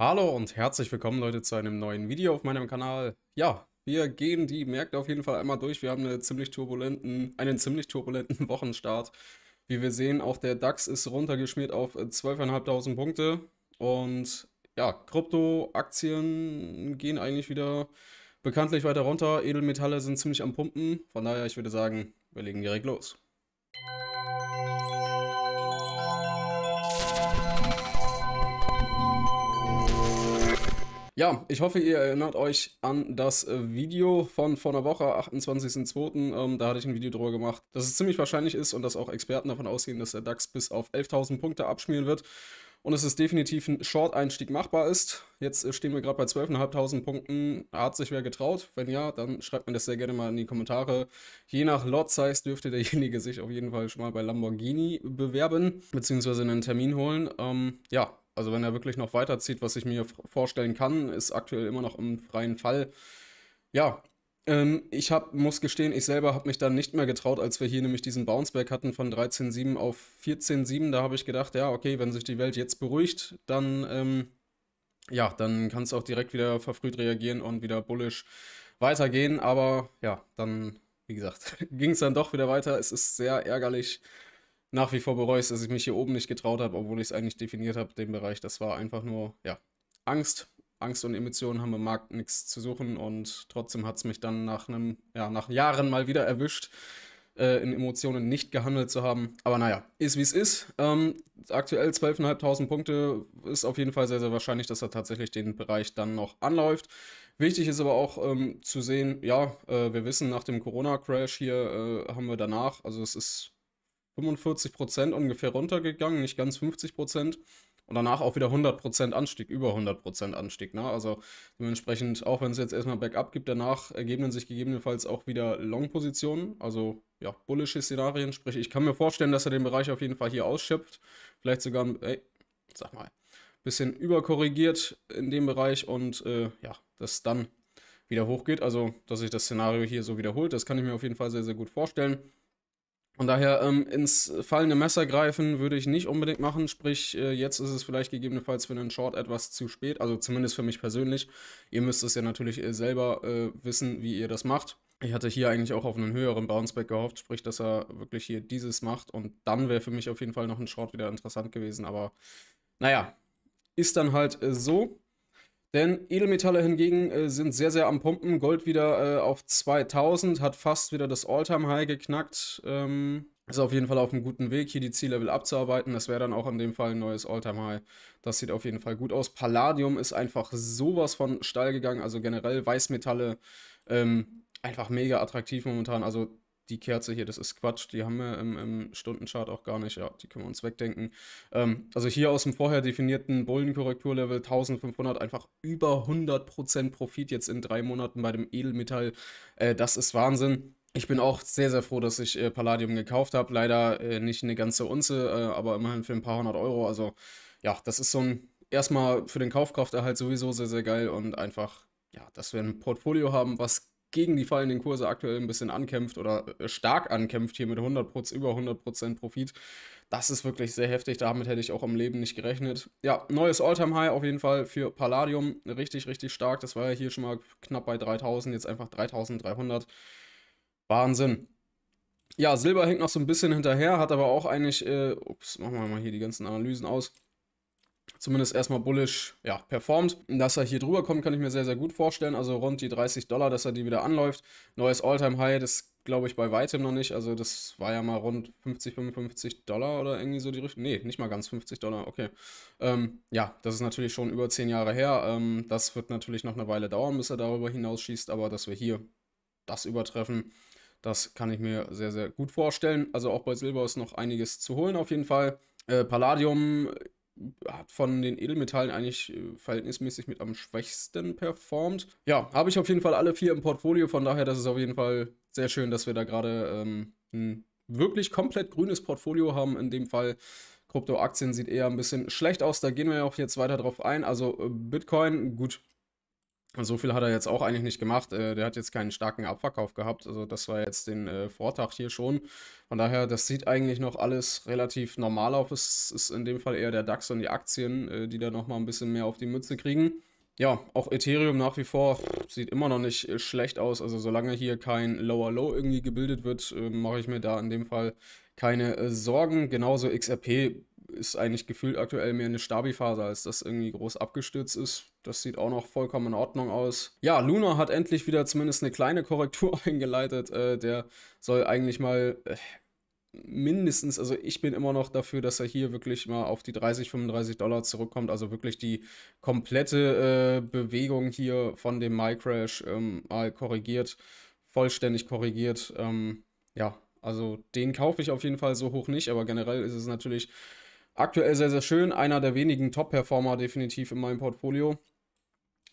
Hallo und herzlich willkommen Leute zu einem neuen Video auf meinem Kanal. Ja, wir gehen die Märkte auf jeden Fall einmal durch. Wir haben eine ziemlich turbulenten, einen ziemlich turbulenten Wochenstart. Wie wir sehen, auch der DAX ist runtergeschmiert auf 12.500 Punkte. Und ja, Kryptoaktien gehen eigentlich wieder bekanntlich weiter runter. Edelmetalle sind ziemlich am Pumpen. Von daher, ich würde sagen, wir legen direkt los. Musik Ja, ich hoffe, ihr erinnert euch an das äh, Video von vor einer Woche, 28.02. Ähm, da hatte ich ein Video drüber gemacht, dass es ziemlich wahrscheinlich ist und dass auch Experten davon ausgehen, dass der DAX bis auf 11.000 Punkte abschmieren wird und dass es definitiv ein Short-Einstieg machbar ist. Jetzt äh, stehen wir gerade bei 12.500 Punkten. Hat sich wer getraut? Wenn ja, dann schreibt mir das sehr gerne mal in die Kommentare. Je nach Lot-Size dürfte derjenige sich auf jeden Fall schon mal bei Lamborghini bewerben, beziehungsweise einen Termin holen. Ähm, ja, also wenn er wirklich noch weiterzieht, was ich mir vorstellen kann, ist aktuell immer noch im freien Fall. Ja, ähm, ich hab, muss gestehen, ich selber habe mich dann nicht mehr getraut, als wir hier nämlich diesen Bounceback hatten von 13,7 auf 14,7. Da habe ich gedacht, ja, okay, wenn sich die Welt jetzt beruhigt, dann, ähm, ja, dann kannst du auch direkt wieder verfrüht reagieren und wieder bullisch weitergehen. Aber ja, dann wie gesagt, ging es dann doch wieder weiter. Es ist sehr ärgerlich nach wie vor bereue ich, dass ich mich hier oben nicht getraut habe, obwohl ich es eigentlich definiert habe, den Bereich. Das war einfach nur, ja, Angst. Angst und Emotionen haben im Markt nichts zu suchen und trotzdem hat es mich dann nach einem, ja, nach Jahren mal wieder erwischt, äh, in Emotionen nicht gehandelt zu haben. Aber naja, ist wie es ist. Ähm, aktuell 12.500 Punkte ist auf jeden Fall sehr, sehr wahrscheinlich, dass er tatsächlich den Bereich dann noch anläuft. Wichtig ist aber auch ähm, zu sehen, ja, äh, wir wissen, nach dem Corona-Crash hier äh, haben wir danach, also es ist 45 Prozent ungefähr runtergegangen, nicht ganz 50 Prozent. Und danach auch wieder 100% Anstieg, über 100% Anstieg. Ne? Also dementsprechend, auch wenn es jetzt erstmal Backup gibt, danach ergeben sich gegebenenfalls auch wieder Long-Positionen. Also ja, bullische Szenarien. Sprich, ich kann mir vorstellen, dass er den Bereich auf jeden Fall hier ausschöpft. Vielleicht sogar, ey, sag mal, bisschen überkorrigiert in dem Bereich und äh, ja, das dann wieder hochgeht. Also, dass sich das Szenario hier so wiederholt, das kann ich mir auf jeden Fall sehr, sehr gut vorstellen. Von daher ähm, ins fallende Messer greifen würde ich nicht unbedingt machen. Sprich, äh, jetzt ist es vielleicht gegebenenfalls für einen Short etwas zu spät. Also zumindest für mich persönlich. Ihr müsst es ja natürlich äh, selber äh, wissen, wie ihr das macht. Ich hatte hier eigentlich auch auf einen höheren Bounceback gehofft, sprich, dass er wirklich hier dieses macht. Und dann wäre für mich auf jeden Fall noch ein Short wieder interessant gewesen. Aber naja, ist dann halt äh, so. Denn Edelmetalle hingegen äh, sind sehr, sehr am Pumpen. Gold wieder äh, auf 2000, hat fast wieder das All-Time-High geknackt. Ähm, ist auf jeden Fall auf einem guten Weg, hier die Ziellevel abzuarbeiten. Das wäre dann auch in dem Fall ein neues All-Time-High. Das sieht auf jeden Fall gut aus. Palladium ist einfach sowas von steil gegangen. Also generell Weißmetalle ähm, einfach mega attraktiv momentan. Also die Kerze hier, das ist Quatsch, die haben wir im, im Stundenchart auch gar nicht, ja, die können wir uns wegdenken. Ähm, also hier aus dem vorher definierten Bullenkorrekturlevel 1500 einfach über 100% Profit jetzt in drei Monaten bei dem Edelmetall, äh, das ist Wahnsinn. Ich bin auch sehr, sehr froh, dass ich äh, Palladium gekauft habe. Leider äh, nicht eine ganze Unze, äh, aber immerhin für ein paar hundert Euro. Also ja, das ist so ein erstmal für den Kaufkrafterhalt sowieso sehr, sehr geil und einfach, ja, dass wir ein Portfolio haben, was gegen die fallenden Kurse aktuell ein bisschen ankämpft oder äh, stark ankämpft hier mit 100 über 100% Profit. Das ist wirklich sehr heftig, damit hätte ich auch im Leben nicht gerechnet. Ja, neues all time high auf jeden Fall für Palladium, richtig, richtig stark. Das war ja hier schon mal knapp bei 3000, jetzt einfach 3300. Wahnsinn. Ja, Silber hängt noch so ein bisschen hinterher, hat aber auch eigentlich, äh, ups, machen wir mal hier die ganzen Analysen aus zumindest erstmal bullish ja, performt. Dass er hier drüber kommt, kann ich mir sehr, sehr gut vorstellen. Also rund die 30 Dollar, dass er die wieder anläuft. Neues Alltime high das glaube ich bei weitem noch nicht. Also das war ja mal rund 50, 55 Dollar oder irgendwie so die Richtung. Nee, nicht mal ganz 50 Dollar, okay. Ähm, ja, das ist natürlich schon über 10 Jahre her. Ähm, das wird natürlich noch eine Weile dauern, bis er darüber hinausschießt. Aber dass wir hier das übertreffen, das kann ich mir sehr, sehr gut vorstellen. Also auch bei Silber ist noch einiges zu holen auf jeden Fall. Äh, Palladium hat von den Edelmetallen eigentlich äh, verhältnismäßig mit am schwächsten performt. Ja, habe ich auf jeden Fall alle vier im Portfolio, von daher, das ist auf jeden Fall sehr schön, dass wir da gerade ähm, ein wirklich komplett grünes Portfolio haben. In dem Fall Kryptoaktien sieht eher ein bisschen schlecht aus, da gehen wir ja auch jetzt weiter drauf ein. Also äh, Bitcoin, gut, so viel hat er jetzt auch eigentlich nicht gemacht. Äh, der hat jetzt keinen starken Abverkauf gehabt. Also das war jetzt den äh, Vortag hier schon. Von daher, das sieht eigentlich noch alles relativ normal aus. Es ist in dem Fall eher der DAX und die Aktien, äh, die da nochmal ein bisschen mehr auf die Mütze kriegen ja, auch Ethereum nach wie vor sieht immer noch nicht äh, schlecht aus. Also solange hier kein Lower Low irgendwie gebildet wird, äh, mache ich mir da in dem Fall keine äh, Sorgen. Genauso XRP ist eigentlich gefühlt aktuell mehr eine Stabi-Phase, als dass irgendwie groß abgestürzt ist. Das sieht auch noch vollkommen in Ordnung aus. Ja, Luna hat endlich wieder zumindest eine kleine Korrektur eingeleitet. Äh, der soll eigentlich mal äh, mindestens, also ich bin immer noch dafür, dass er hier wirklich mal auf die 30, 35 Dollar zurückkommt. Also wirklich die komplette äh, Bewegung hier von dem MyCrash ähm, korrigiert, vollständig korrigiert. Ähm, ja, also den kaufe ich auf jeden Fall so hoch nicht, aber generell ist es natürlich aktuell sehr, sehr schön. Einer der wenigen Top-Performer definitiv in meinem Portfolio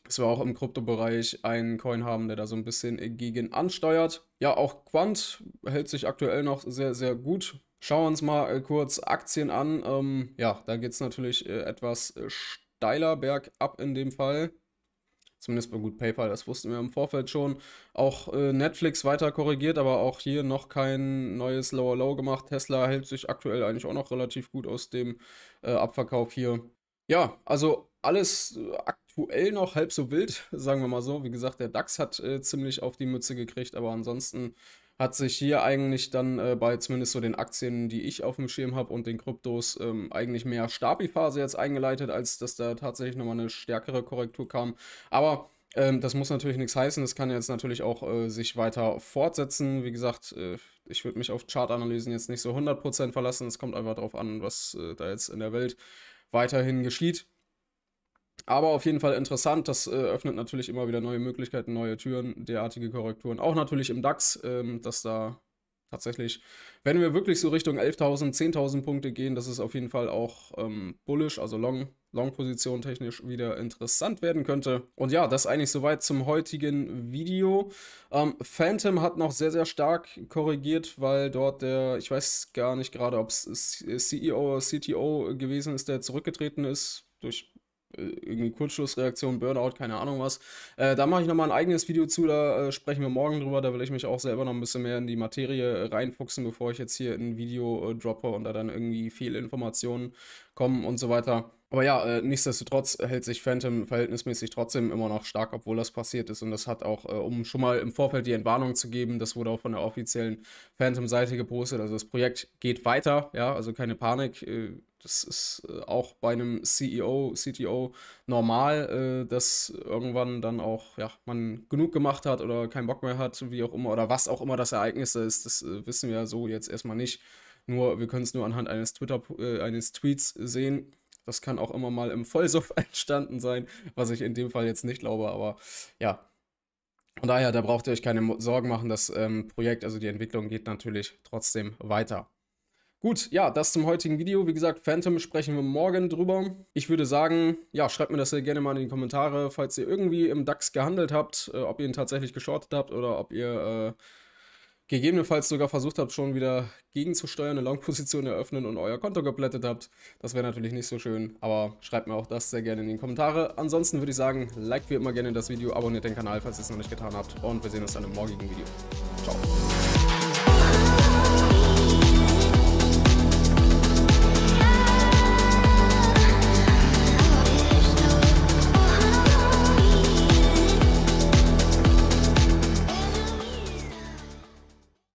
dass wir auch im Kryptobereich einen Coin haben, der da so ein bisschen gegen ansteuert. Ja, auch Quant hält sich aktuell noch sehr, sehr gut. Schauen wir uns mal äh, kurz Aktien an. Ähm, ja, da geht es natürlich äh, etwas äh, steiler bergab in dem Fall. Zumindest bei gut PayPal, das wussten wir im Vorfeld schon. Auch äh, Netflix weiter korrigiert, aber auch hier noch kein neues Lower Low gemacht. Tesla hält sich aktuell eigentlich auch noch relativ gut aus dem äh, Abverkauf hier. Ja, also alles äh, aktuell noch halb so wild, sagen wir mal so. Wie gesagt, der DAX hat äh, ziemlich auf die Mütze gekriegt, aber ansonsten hat sich hier eigentlich dann äh, bei zumindest so den Aktien, die ich auf dem Schirm habe und den Kryptos, ähm, eigentlich mehr Stabi-Phase jetzt eingeleitet, als dass da tatsächlich nochmal eine stärkere Korrektur kam. Aber ähm, das muss natürlich nichts heißen. Das kann jetzt natürlich auch äh, sich weiter fortsetzen. Wie gesagt, äh, ich würde mich auf Chartanalysen jetzt nicht so 100% verlassen. Es kommt einfach darauf an, was äh, da jetzt in der Welt weiterhin geschieht. Aber auf jeden Fall interessant, das äh, öffnet natürlich immer wieder neue Möglichkeiten, neue Türen, derartige Korrekturen. Auch natürlich im DAX, ähm, dass da tatsächlich, wenn wir wirklich so Richtung 11.000, 10.000 Punkte gehen, dass es auf jeden Fall auch ähm, bullish, also long, Long-Position technisch wieder interessant werden könnte. Und ja, das eigentlich soweit zum heutigen Video. Ähm, Phantom hat noch sehr, sehr stark korrigiert, weil dort der, ich weiß gar nicht gerade, ob es CEO oder CTO gewesen ist, der zurückgetreten ist durch äh, irgendwie Kurzschlussreaktion, Burnout, keine Ahnung was. Äh, da mache ich nochmal ein eigenes Video zu, da äh, sprechen wir morgen drüber. Da will ich mich auch selber noch ein bisschen mehr in die Materie äh, reinfuchsen, bevor ich jetzt hier ein Video äh, droppe und da dann irgendwie viel Informationen kommen und so weiter. Aber ja, äh, nichtsdestotrotz hält sich Phantom verhältnismäßig trotzdem immer noch stark, obwohl das passiert ist. Und das hat auch, äh, um schon mal im Vorfeld die Entwarnung zu geben, das wurde auch von der offiziellen Phantom-Seite gepostet. Also das Projekt geht weiter, ja, also keine Panik. Äh, das ist äh, auch bei einem CEO, CTO normal, äh, dass irgendwann dann auch, ja, man genug gemacht hat oder keinen Bock mehr hat, wie auch immer, oder was auch immer das Ereignis ist, das äh, wissen wir so jetzt erstmal nicht. Nur, wir können es nur anhand eines Twitter, eines Tweets sehen das kann auch immer mal im Vollsuff entstanden sein, was ich in dem Fall jetzt nicht glaube, aber ja. Von daher, da braucht ihr euch keine Sorgen machen. Das ähm, Projekt, also die Entwicklung geht natürlich trotzdem weiter. Gut, ja, das zum heutigen Video. Wie gesagt, Phantom sprechen wir morgen drüber. Ich würde sagen, ja, schreibt mir das hier gerne mal in die Kommentare, falls ihr irgendwie im DAX gehandelt habt, äh, ob ihr ihn tatsächlich geschortet habt oder ob ihr äh, gegebenenfalls sogar versucht habt, schon wieder gegenzusteuern, eine Long-Position eröffnen und euer Konto geplättet habt. Das wäre natürlich nicht so schön, aber schreibt mir auch das sehr gerne in die Kommentare. Ansonsten würde ich sagen, liked wie immer gerne das Video, abonniert den Kanal, falls ihr es noch nicht getan habt und wir sehen uns dann im morgigen Video. Ciao.